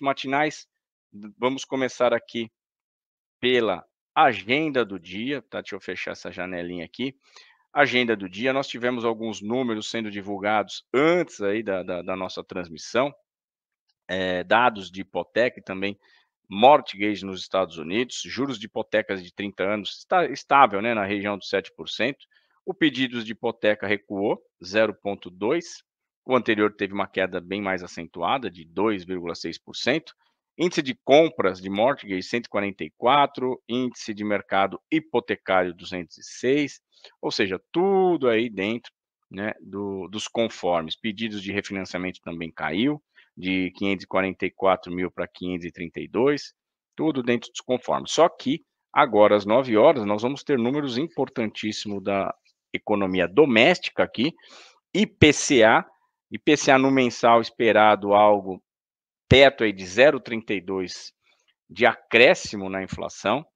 matinais. Vamos começar aqui pela agenda do dia, tá? Deixa eu fechar essa janelinha aqui. Agenda do dia, nós tivemos alguns números sendo divulgados antes aí da, da, da nossa transmissão, é, dados de hipoteca e também mortgage nos Estados Unidos, juros de hipotecas de 30 anos, está estável né, na região dos 7%, o pedido de hipoteca recuou 0,2%, o anterior teve uma queda bem mais acentuada, de 2,6%. Índice de compras de mortgage 144, índice de mercado hipotecário 206, ou seja, tudo aí dentro né, do, dos conformes. Pedidos de refinanciamento também caiu, de 544 mil para 532, tudo dentro dos conformes. Só que agora, às 9 horas, nós vamos ter números importantíssimos da economia doméstica aqui, IPCA IPCA no mensal esperado algo perto aí de 0,32 de acréscimo na inflação,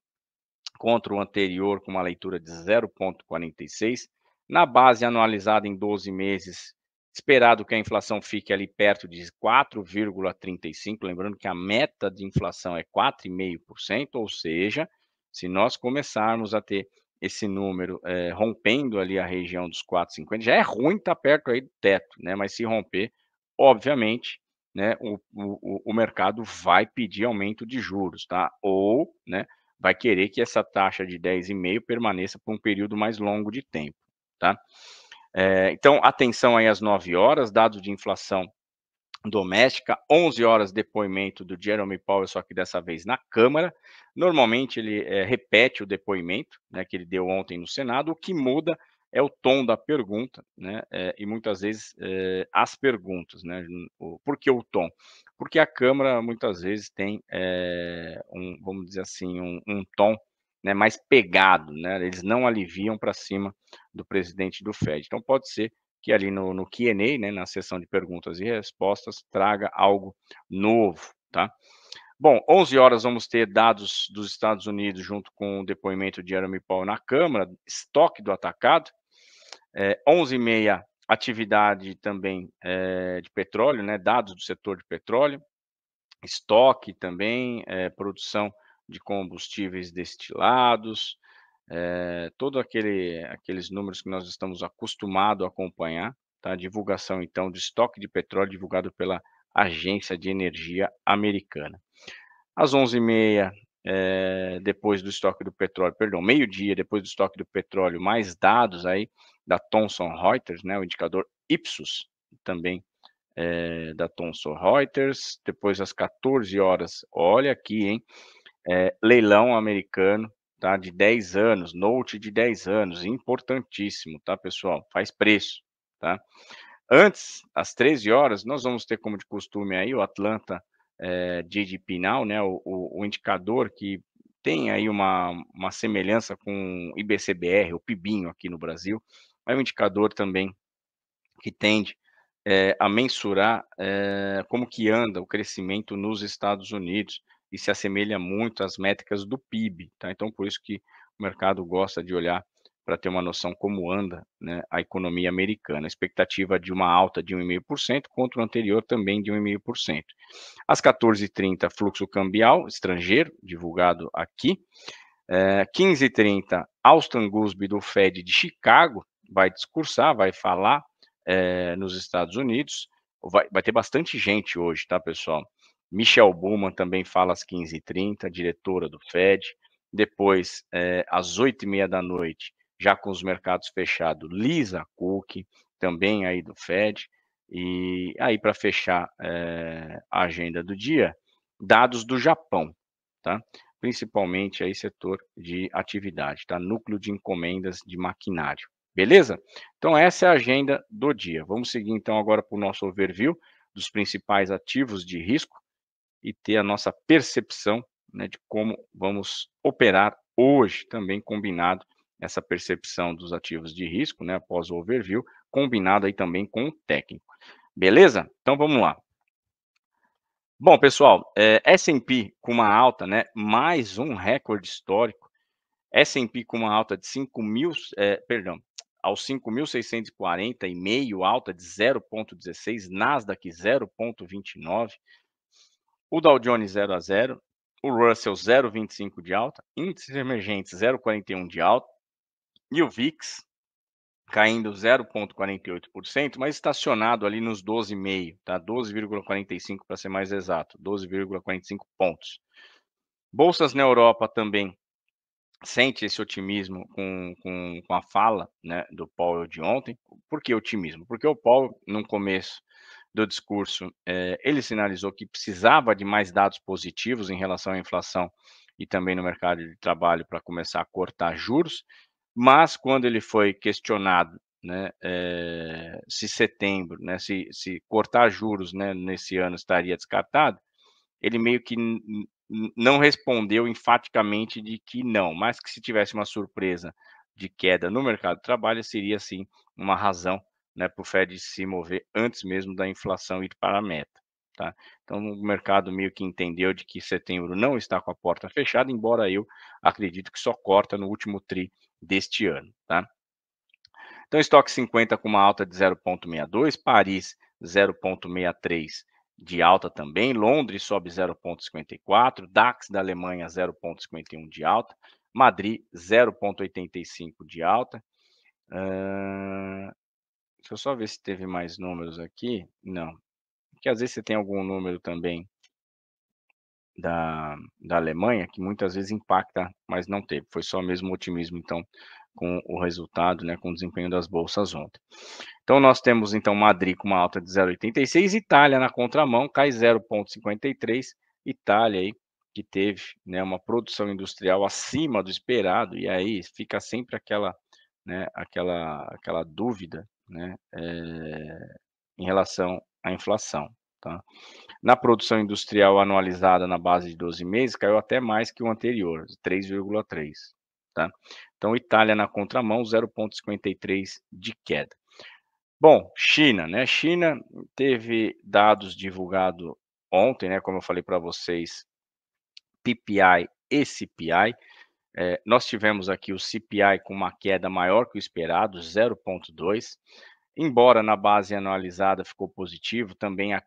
contra o anterior com uma leitura de 0,46. Na base anualizada em 12 meses, esperado que a inflação fique ali perto de 4,35, lembrando que a meta de inflação é 4,5%, ou seja, se nós começarmos a ter esse número é, rompendo ali a região dos 4,50, já é ruim estar tá perto aí do teto, né? Mas se romper, obviamente, né, o, o, o mercado vai pedir aumento de juros, tá? Ou, né, vai querer que essa taxa de 10,5 permaneça por um período mais longo de tempo, tá? É, então, atenção aí às 9 horas, dados de inflação doméstica, 11 horas depoimento do Jeremy Powell, só que dessa vez na Câmara. Normalmente ele é, repete o depoimento né, que ele deu ontem no Senado, o que muda é o tom da pergunta, né? É, e muitas vezes é, as perguntas, né? O, por que o tom? Porque a Câmara muitas vezes tem um, vamos dizer assim, um, um tom né, mais pegado, né? Eles não aliviam para cima do presidente do Fed. Então pode ser que ali no, no Q&A, né, na sessão de perguntas e respostas, traga algo novo, tá? Bom, 11 horas vamos ter dados dos Estados Unidos junto com o depoimento de Jeremy Powell na Câmara, estoque do atacado. É, 11 e meia, atividade também é, de petróleo, né, dados do setor de petróleo, estoque também, é, produção de combustíveis destilados, é, todo aquele aqueles números que nós estamos acostumados a acompanhar, tá? Divulgação então de estoque de petróleo divulgado pela Agência de Energia Americana. Às 11h30 eh, é, depois do estoque do petróleo, perdão, meio-dia depois do estoque do petróleo, mais dados aí da Thomson Reuters, né, o indicador Ipsos, também é, da Thomson Reuters. Depois, às 14 horas, olha aqui, hein, é, leilão americano tá? De 10 anos, note de 10 anos, importantíssimo, tá, pessoal? Faz preço, tá? Antes, às 13 horas, nós vamos ter, como de costume, aí o Atlanta é, de Pinal, né? O, o, o, indicador que tem aí uma, uma semelhança com o IBCBR, o PIBinho aqui no Brasil, é um indicador também que tende é, a mensurar é, como que anda o crescimento nos Estados Unidos e se assemelha muito às métricas do PIB, tá? Então, por isso que o mercado gosta de olhar para ter uma noção como anda né, a economia americana. expectativa de uma alta de 1,5%, contra o anterior também de 1,5%. Às 14h30, fluxo cambial estrangeiro, divulgado aqui. É, eh, 15h30, Austin Gusby, do Fed de Chicago, vai discursar, vai falar é, nos Estados Unidos. Vai, vai ter bastante gente hoje, tá, pessoal? Michel Buman também fala às 15h30, diretora do FED. Depois, é, às 8h30 da noite, já com os mercados fechados, Lisa Cook, também aí do FED. E aí, para fechar é, a agenda do dia, dados do Japão, tá? Principalmente aí setor de atividade, tá? Núcleo de encomendas de maquinário. Beleza? Então, essa é a agenda do dia. Vamos seguir então agora para o nosso overview dos principais ativos de risco e ter a nossa percepção né, de como vamos operar hoje, também combinado essa percepção dos ativos de risco, né, após o overview, combinado aí também com o técnico. Beleza? Então vamos lá. Bom, pessoal, é, S&P com uma alta, né, mais um recorde histórico. S&P com uma alta de 5 mil, é, perdão, aos 5.640 e meio, alta de 0,16, Nasdaq 0,29, o Dow Jones 0 a 0, o Russell 0,25 de alta, índices emergentes 0,41 de alta e o VIX caindo 0,48%, mas estacionado ali nos 12,5, tá? 12,45 para ser mais exato, 12,45 pontos. Bolsas na Europa também sente esse otimismo com, com, com a fala né, do Powell de ontem. Por que otimismo? Porque o Powell, no começo do discurso, eh, ele sinalizou que precisava de mais dados positivos em relação à inflação e também no mercado de trabalho para começar a cortar juros, mas quando ele foi questionado né, eh, se setembro, né, se, se cortar juros né, nesse ano estaria descartado, ele meio que não respondeu enfaticamente de que não, mas que se tivesse uma surpresa de queda no mercado de trabalho, seria sim uma razão né, para o Fed se mover antes mesmo da inflação ir para a meta. Tá? Então, o mercado meio que entendeu de que setembro não está com a porta fechada, embora eu acredito que só corta no último TRI deste ano. Tá? Então, estoque 50 com uma alta de 0,62, Paris 0,63 de alta também, Londres sobe 0,54, DAX da Alemanha 0,51 de alta, Madrid 0,85 de alta, Deixa eu só ver se teve mais números aqui. Não. Porque às vezes você tem algum número também da, da Alemanha que muitas vezes impacta, mas não teve. Foi só mesmo otimismo, então, com o resultado, né, com o desempenho das bolsas ontem. Então nós temos então Madrid com uma alta de 0,86, Itália na contramão, cai 0,53, Itália aí que teve, né, uma produção industrial acima do esperado e aí fica sempre aquela, né, aquela aquela dúvida né, é, em relação à inflação. Tá? Na produção industrial anualizada na base de 12 meses, caiu até mais que o anterior, 3,3. Tá? Então, Itália na contramão, 0,53 de queda. Bom, China, né? China teve dados divulgados ontem, né? Como eu falei para vocês, PPI e CPI. É, nós tivemos aqui o CPI com uma queda maior que o esperado, 0,2%. Embora na base analisada ficou positivo, também a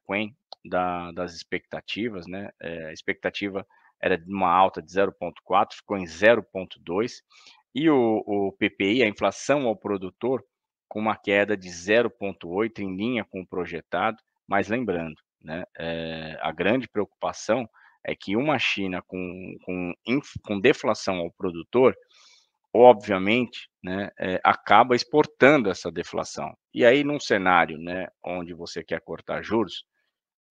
da, das expectativas, né? É, a expectativa era de uma alta de 0,4, ficou em 0,2. E o, o PPI, a inflação ao produtor, com uma queda de 0,8 em linha com o projetado, mas lembrando, né, é, a grande preocupação é que uma China com, com, com deflação ao produtor, obviamente, né, é, acaba exportando essa deflação. E aí, num cenário né, onde você quer cortar juros,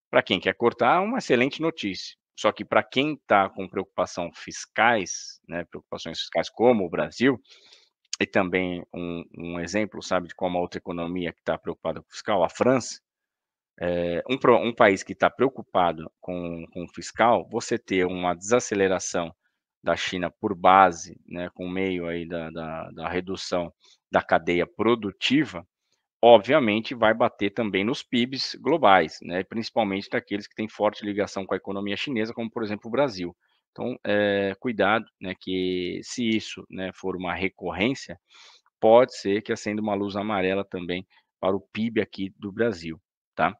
para quem quer cortar, é uma excelente notícia. Só que para quem está com preocupação fiscais, né, preocupações fiscais como o Brasil, e também um, um exemplo, sabe, de como a outra economia que está preocupada com o fiscal, a França, é, um, um, país que está preocupado com, com o fiscal, você ter uma desaceleração da China por base, né, com meio aí da, da, da redução da cadeia produtiva, obviamente vai bater também nos PIBs globais, né, principalmente daqueles que têm forte ligação com a economia chinesa, como por exemplo o Brasil. Então, é, cuidado, né, que se isso né, for uma recorrência, pode ser que acenda uma luz amarela também para o PIB aqui do Brasil, tá?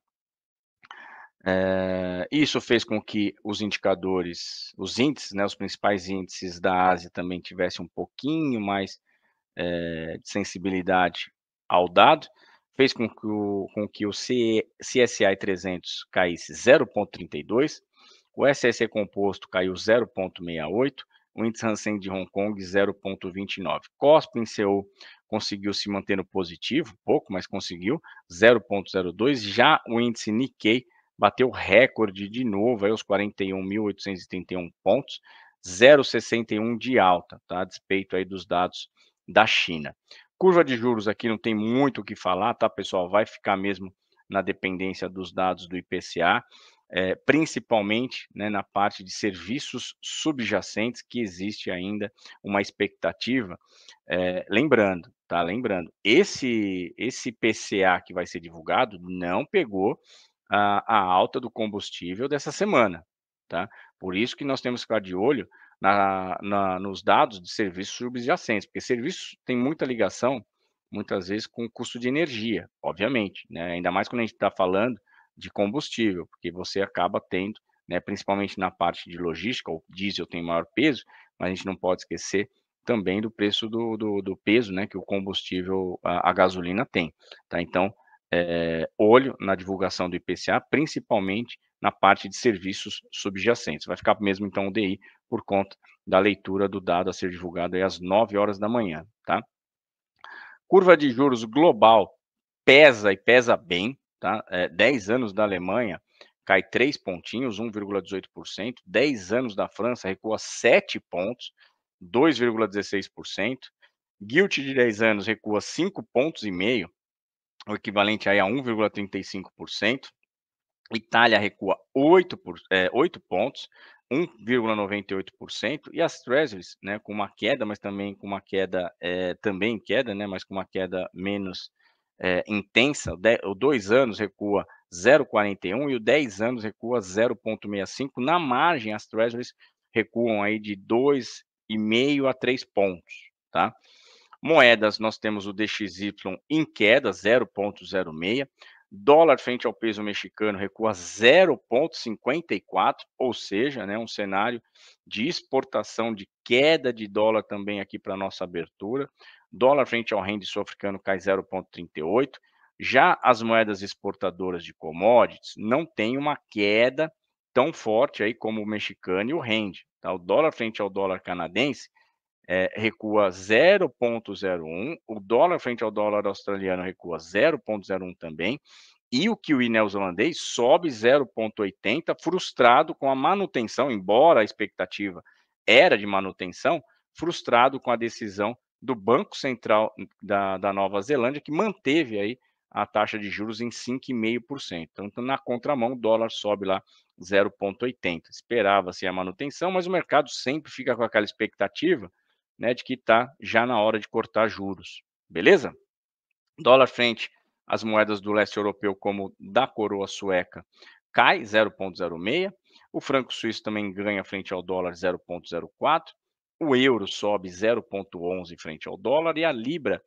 É, isso fez com que os indicadores, os índices, né, os principais índices da Ásia também tivessem um pouquinho mais é, de sensibilidade ao dado, fez com que o, com que o CSI 300 caísse 0,32, o SSE Composto caiu 0,68, o índice Hansen de Hong Kong 0,29. COSP em Seul conseguiu se manter no positivo, pouco, mas conseguiu, 0,02, já o índice Nikkei bateu recorde de novo aí, os 41.831 pontos, 0,61 de alta, tá? A despeito aí dos dados da China. Curva de juros aqui não tem muito o que falar, tá, pessoal? Vai ficar mesmo na dependência dos dados do IPCA, é, eh, principalmente né, na parte de serviços subjacentes, que existe ainda uma expectativa. É, lembrando, tá? Lembrando, esse, esse PCA que vai ser divulgado não pegou a, a alta do combustível dessa semana, tá? Por isso que nós temos que ficar de olho na, na, nos dados de serviços subjacentes, porque serviços tem muita ligação, muitas vezes, com o custo de energia, obviamente, né? ainda mais quando a gente está falando de combustível, porque você acaba tendo, né, principalmente na parte de logística, o diesel tem maior peso, mas a gente não pode esquecer também do preço do, do, do peso né, que o combustível, a, a gasolina tem. Tá? Então, é, olho na divulgação do IPCA, principalmente na parte de serviços subjacentes. Vai ficar mesmo então o DI por conta da leitura do dado a ser divulgado às 9 horas da manhã, tá? Curva de juros global pesa e pesa bem, tá? É, eh, 10 anos da Alemanha cai 3 pontinhos, 1,18%, 10 anos da França recua 7 pontos, 2,16%, Guilt de 10 anos recua 5 pontos e meio, o equivalente aí a 1,35%. Itália recua 8, por, é, 8 pontos, 1,98%, e as Treasuries, né, com uma queda, mas também com uma queda, é, também queda, né, mas com uma queda menos é, intensa, o 2 anos recua 0,41 e o 10 anos recua 0,65, na margem as Treasuries recuam aí de 2,5 a 3 pontos, tá? Moedas, nós temos o DXY em queda, 0,06. Dólar frente ao peso mexicano recua 0,54, ou seja, né, um cenário de exportação de queda de dólar também aqui para nossa abertura. Dólar frente ao rende sul-africano cai 0,38. Já as moedas exportadoras de commodities não tem uma queda tão forte aí como o mexicano e o rende. Tá? O dólar frente ao dólar canadense é, recua 0,01, o dólar frente ao dólar australiano recua 0,01 também, e o Kiwi neozelandês sobe 0,80, frustrado com a manutenção, embora a expectativa era de manutenção, frustrado com a decisão do Banco Central da, da Nova Zelândia, que manteve aí a taxa de juros em 5,5%. Então, na contramão, o dólar sobe lá 0,80. Esperava-se a manutenção, mas o mercado sempre fica com aquela expectativa né, de que está já na hora de cortar juros, beleza? Dólar frente às moedas do leste europeu, como da coroa sueca, cai 0,06. O franco suíço também ganha frente ao dólar 0,04. O euro sobe 0,11 frente ao dólar e a libra,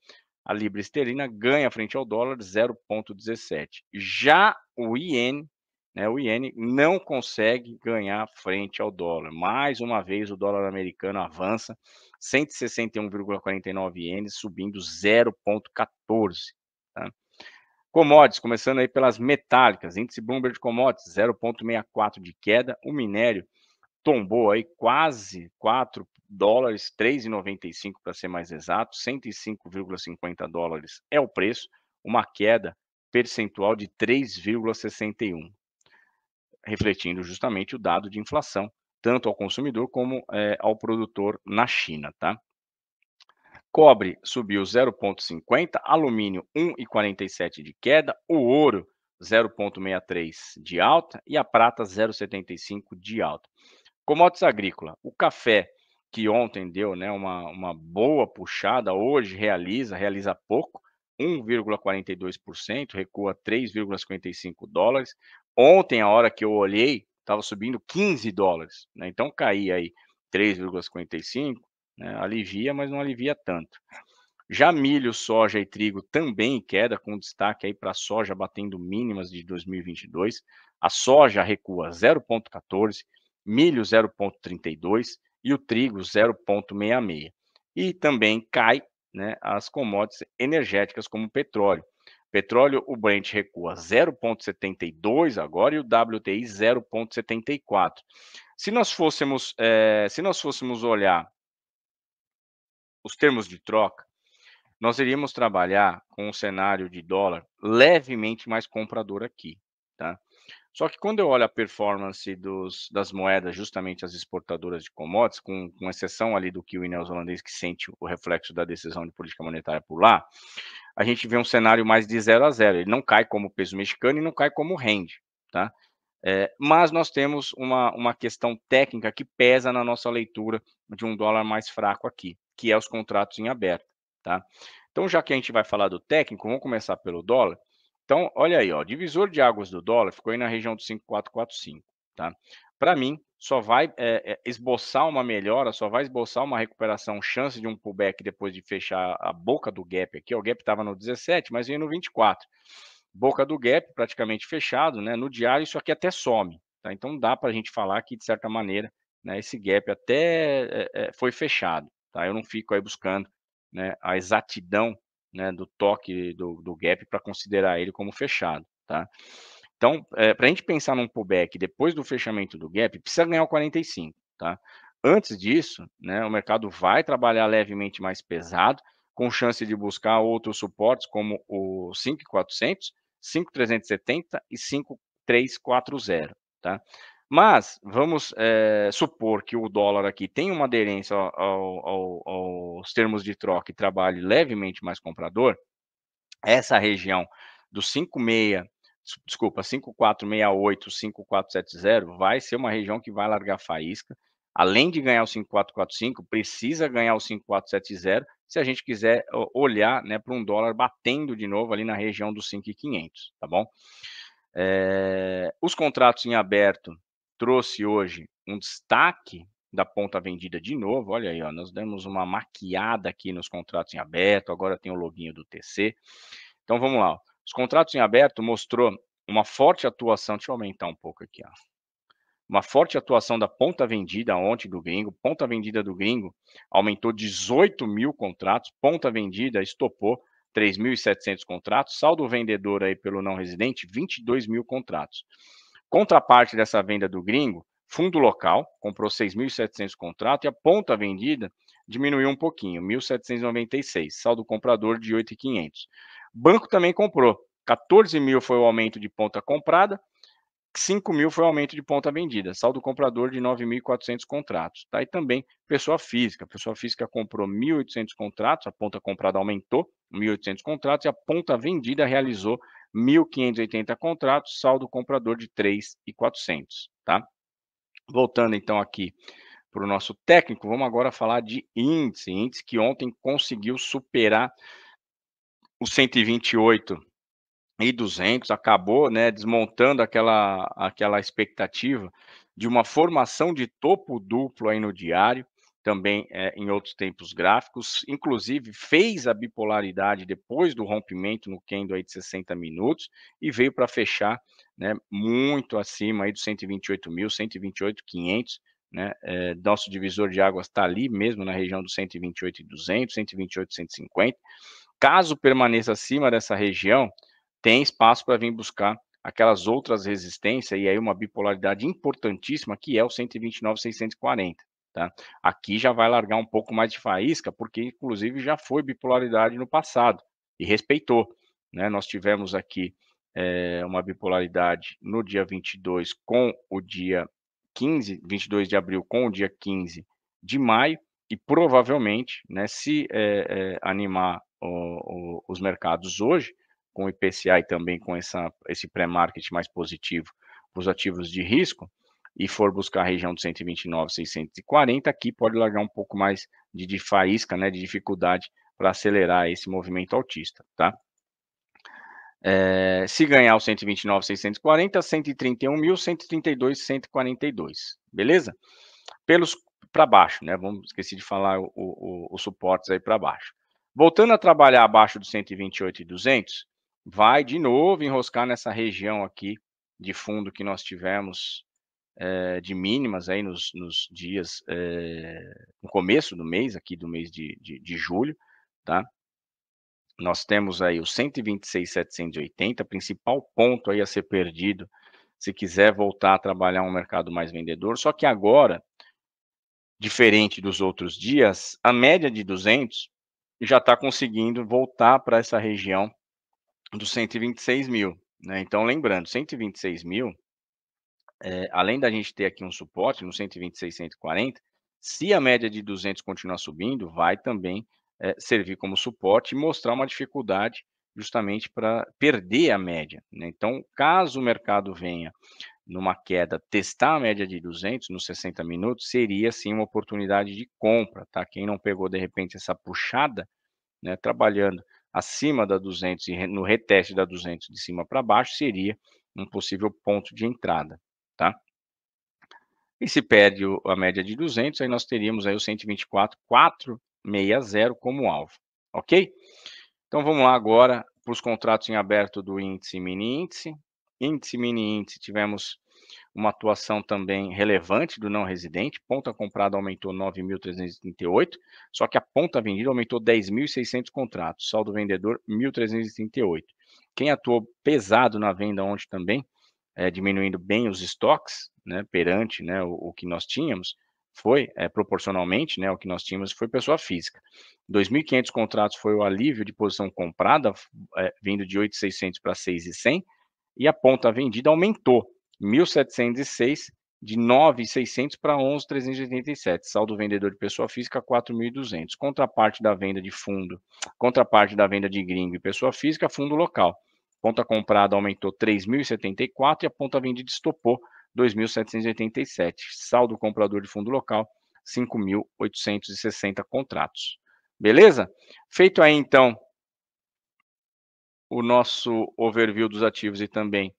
a libra esterlina ganha frente ao dólar 0,17. Já o iene, né, o iene não consegue ganhar frente ao dólar. Mais uma vez o dólar americano avança 161,49 ienes, subindo 0,14. Tá? Commodities, começando aí pelas metálicas, índice Bloomberg de commodities, 0,64 de queda, o minério tombou aí quase 4 dólares, 3,95 para ser mais exato, 105,50 dólares é o preço, uma queda percentual de 3,61, refletindo justamente o dado de inflação tanto ao consumidor como é, ao produtor na China, tá? Cobre subiu 0,50, alumínio 1,47 de queda, o ouro 0,63 de alta e a prata 0,75 de alta. Commodities agrícola, o café que ontem deu né, uma, uma boa puxada, hoje realiza, realiza pouco, 1,42%, recua 3,55 dólares. Ontem, a hora que eu olhei, estava subindo 15 dólares, né? Então caía aí 3,55, né? alivia, mas não alivia tanto. Já milho, soja e trigo também em queda, com destaque aí para a soja batendo mínimas de 2022. A soja recua 0,14, milho 0,32 e o trigo 0,66. E também cai né, as commodities energéticas como petróleo. Petróleo, o Brent recua 0,72 agora e o WTI 0,74. Se nós fôssemos, é, se nós fôssemos olhar os termos de troca, nós iríamos trabalhar com um cenário de dólar levemente mais comprador aqui, tá? Só que quando eu olho a performance dos, das moedas, justamente as exportadoras de commodities, com, com exceção ali do que o neozelandês que sente o reflexo da decisão de política monetária por lá, a gente vê um cenário mais de 0 a 0. Ele não cai como peso mexicano e não cai como rende, tá? É, mas nós temos uma, uma questão técnica que pesa na nossa leitura de um dólar mais fraco aqui, que é os contratos em aberto, tá? Então, já que a gente vai falar do técnico, vamos começar pelo dólar. Então, olha aí, ó, divisor de águas do dólar ficou aí na região do 5445, tá? Para mim, só vai é, esboçar uma melhora, só vai esboçar uma recuperação, chance de um pullback depois de fechar a boca do gap aqui. O gap estava no 17, mas veio no 24. Boca do gap praticamente fechado, né? No diário isso aqui até some, tá? Então dá para a gente falar que de certa maneira, né? Esse gap até é, foi fechado, tá? Eu não fico aí buscando, né? A exatidão, né? Do toque do, do gap para considerar ele como fechado, tá? Então, é, eh, para a gente pensar num pullback depois do fechamento do gap, precisa ganhar o 45, tá? Antes disso, né, o mercado vai trabalhar levemente mais pesado, com chance de buscar outros suportes como o 5400, 5370 e 5340, tá? Mas vamos é, supor que o dólar aqui tem uma aderência ao, ao, aos termos de troca e trabalhe levemente mais comprador. Essa região do 56 desculpa, 5468, 5470, vai ser uma região que vai largar faísca. Além de ganhar o 5445, precisa ganhar o 5470, se a gente quiser olhar né, para um dólar batendo de novo ali na região dos 5,500, tá bom? É, os contratos em aberto trouxe hoje um destaque da ponta vendida de novo. Olha aí, ó, nós demos uma maquiada aqui nos contratos em aberto, agora tem o loginho do TC. Então vamos lá. Ó. Os contratos em aberto mostrou uma forte atuação, deixa eu aumentar um pouco aqui, ó. Uma forte atuação da ponta vendida ontem do gringo. Ponta vendida do gringo aumentou 18 mil contratos. Ponta vendida estopou 3.700 contratos. Saldo vendedor aí pelo não residente, 22 mil contratos. Contraparte dessa venda do gringo, fundo local comprou 6.700 contratos e a ponta vendida diminuiu um pouquinho, 1.796, saldo comprador de 8.500. Banco também comprou. 14 mil foi o aumento de ponta comprada, 5 mil foi o aumento de ponta vendida. Saldo comprador de 9.400 contratos. Tá? E também pessoa física. pessoa física comprou 1.800 contratos, a ponta comprada aumentou 1.800 contratos e a ponta vendida realizou 1.580 contratos, saldo comprador de 3.400. Tá? Voltando então aqui para o nosso técnico, vamos agora falar de índice. Índice que ontem conseguiu superar o 128 e 200 acabou, né, desmontando aquela aquela expectativa de uma formação de topo duplo aí no diário, também é, em outros tempos gráficos, inclusive fez a bipolaridade depois do rompimento no candle aí de 60 minutos e veio para fechar, né, muito acima aí dos 128 mil, 128,500, né? É, nosso divisor de águas está ali mesmo na região dos 128 e 200, 128 150. Caso permaneça acima dessa região, tem espaço para vir buscar aquelas outras resistências e aí uma bipolaridade importantíssima que é o 129,640. Tá? Aqui já vai largar um pouco mais de faísca, porque inclusive já foi bipolaridade no passado e respeitou. Né? Nós tivemos aqui é, uma bipolaridade no dia 22 com o dia 15, 22 de abril com o dia 15 de maio, e provavelmente, né, se é, é, animar o, o, os mercados hoje, com o IPCA e também com essa, esse pré-market mais positivo para os ativos de risco, e for buscar a região de 129, 640, aqui pode largar um pouco mais de, de faísca, né, de dificuldade para acelerar esse movimento autista, tá? É, se ganhar o 129, 640, 131 mil, 132, 142, beleza? Pelos para baixo, né? Vamos esqueci de falar os suportes aí para baixo. Voltando a trabalhar abaixo dos 128 e 200, vai de novo enroscar nessa região aqui de fundo que nós tivemos é, de mínimas aí nos, nos dias, é, no começo do mês, aqui do mês de, de, de julho, tá? Nós temos aí o 126,780, principal ponto aí a ser perdido se quiser voltar a trabalhar um mercado mais vendedor. Só que agora, diferente dos outros dias, a média de 200 já está conseguindo voltar para essa região dos 126 mil. Né? Então, lembrando, 126 mil, é, além da gente ter aqui um suporte no 126, 140, se a média de 200 continuar subindo, vai também é, servir como suporte e mostrar uma dificuldade justamente para perder a média. Né? Então, caso o mercado venha numa queda, testar a média de 200 nos 60 minutos seria sim uma oportunidade de compra, tá? Quem não pegou de repente essa puxada, né, trabalhando acima da 200 e no reteste da 200 de cima para baixo seria um possível ponto de entrada, tá? E se perde a média de 200, aí nós teríamos aí o 124,460 como alvo, ok? Então vamos lá agora para os contratos em aberto do índice e mini índice índice mini índice, tivemos uma atuação também relevante do não residente. Ponta comprada aumentou 9.338, só que a ponta vendida aumentou 10.600 contratos, saldo vendedor 1.338. Quem atuou pesado na venda ontem também, é, diminuindo bem os estoques, né, perante né, o, o, que nós tínhamos, foi é, proporcionalmente, né, o que nós tínhamos foi pessoa física. 2.500 contratos foi o alívio de posição comprada, é, vindo de 8.600 para 6.100 e a ponta vendida aumentou, 1.706 de 9.600 para 11.387, saldo vendedor de pessoa física 4.200, contraparte da venda de fundo, contraparte da venda de gringo e pessoa física, fundo local. Ponta comprada aumentou 3.074 e a ponta vendida estopou 2.787, saldo comprador de fundo local 5.860 contratos. Beleza? Feito aí então o nosso overview dos ativos e também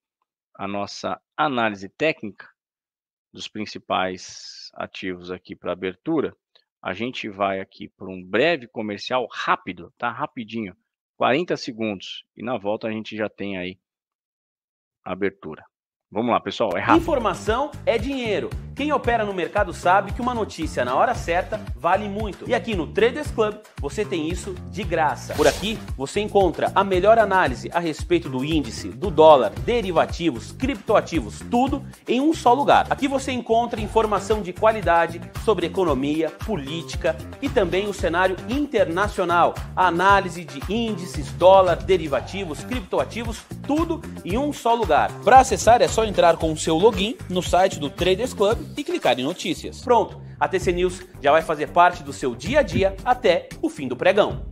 a nossa análise técnica dos principais ativos aqui para abertura, a gente vai aqui para um breve comercial rápido, tá? Rapidinho, 40 segundos. E na volta a gente já tem aí a abertura. Vamos lá, pessoal, é rápido. Informação é dinheiro. Quem opera no mercado sabe que uma notícia na hora certa vale muito. E aqui no Traders Club você tem isso de graça. Por aqui você encontra a melhor análise a respeito do índice, do dólar, derivativos, criptoativos, tudo em um só lugar. Aqui você encontra informação de qualidade sobre economia, política e também o cenário internacional, a análise de índices, dólar, derivativos, criptoativos, tudo em um só lugar. Para acessar é só entrar com o seu login no site do Traders Club e clicar em notícias. Pronto, a TC News já vai fazer parte do seu dia a dia até o fim do pregão.